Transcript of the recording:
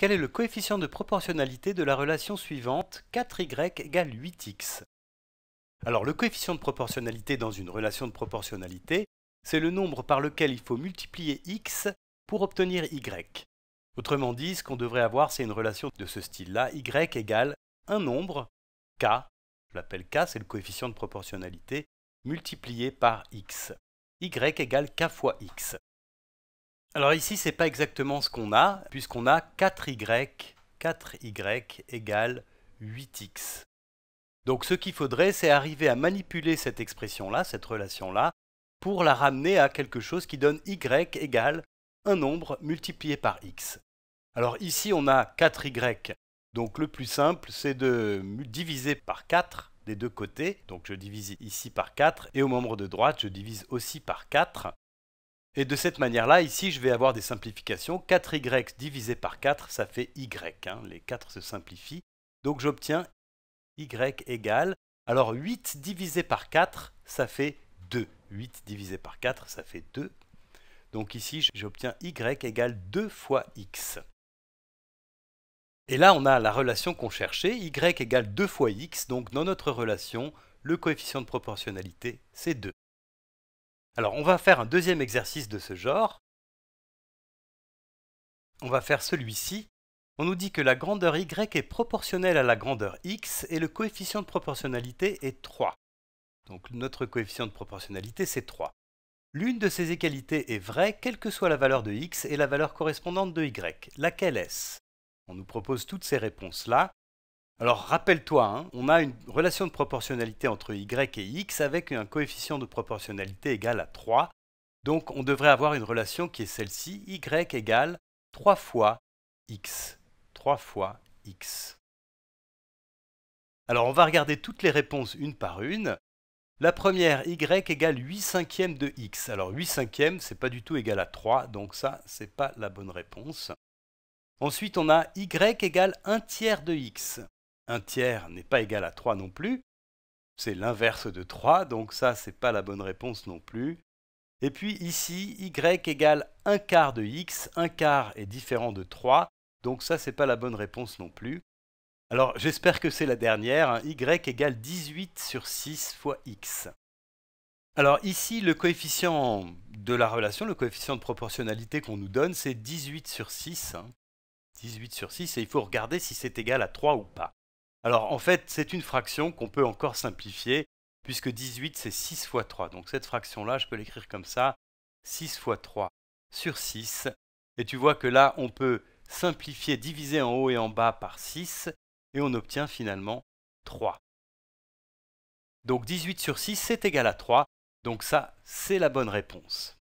Quel est le coefficient de proportionnalité de la relation suivante 4y égale 8x Alors le coefficient de proportionnalité dans une relation de proportionnalité, c'est le nombre par lequel il faut multiplier x pour obtenir y. Autrement dit, ce qu'on devrait avoir, c'est une relation de ce style-là, y égale un nombre, k, je l'appelle k, c'est le coefficient de proportionnalité, multiplié par x. y égale k fois x. Alors ici, n'est pas exactement ce qu'on a, puisqu'on a 4y, 4y égale 8x. Donc ce qu'il faudrait, c'est arriver à manipuler cette expression-là, cette relation-là, pour la ramener à quelque chose qui donne y égale un nombre multiplié par x. Alors ici, on a 4y. Donc le plus simple, c'est de diviser par 4 des deux côtés. Donc je divise ici par 4 et au membre de droite, je divise aussi par 4. Et de cette manière-là, ici, je vais avoir des simplifications. 4y divisé par 4, ça fait y. Hein. Les 4 se simplifient. Donc j'obtiens y égale. Alors 8 divisé par 4, ça fait 2. 8 divisé par 4, ça fait 2. Donc ici, j'obtiens y égale 2 fois x. Et là, on a la relation qu'on cherchait, y égale 2 fois x. Donc dans notre relation, le coefficient de proportionnalité, c'est 2. Alors, on va faire un deuxième exercice de ce genre. On va faire celui-ci. On nous dit que la grandeur y est proportionnelle à la grandeur x et le coefficient de proportionnalité est 3. Donc notre coefficient de proportionnalité, c'est 3. L'une de ces égalités est vraie, quelle que soit la valeur de x et la valeur correspondante de y. Laquelle est-ce On nous propose toutes ces réponses-là. Alors rappelle-toi, hein, on a une relation de proportionnalité entre y et x avec un coefficient de proportionnalité égal à 3. Donc on devrait avoir une relation qui est celle-ci, y égale 3 fois x. 3 fois x. Alors on va regarder toutes les réponses une par une. La première, y égale 8 cinquièmes de x. Alors 8 cinquièmes, n'est pas du tout égal à 3, donc ça, n'est pas la bonne réponse. Ensuite, on a y égale 1 tiers de x. 1 tiers n'est pas égal à 3 non plus. C'est l'inverse de 3, donc ça, c'est pas la bonne réponse non plus. Et puis ici, y égale 1 quart de x, 1 quart est différent de 3, donc ça, c'est pas la bonne réponse non plus. Alors, j'espère que c'est la dernière, hein. y égale 18 sur 6 fois x. Alors ici, le coefficient de la relation, le coefficient de proportionnalité qu'on nous donne, c'est 18 sur 6. 18 hein. sur 6, et il faut regarder si c'est égal à 3 ou pas. Alors en fait, c'est une fraction qu'on peut encore simplifier, puisque 18 c'est 6 fois 3. Donc cette fraction-là, je peux l'écrire comme ça, 6 fois 3 sur 6. Et tu vois que là, on peut simplifier, diviser en haut et en bas par 6, et on obtient finalement 3. Donc 18 sur 6, c'est égal à 3. Donc ça, c'est la bonne réponse.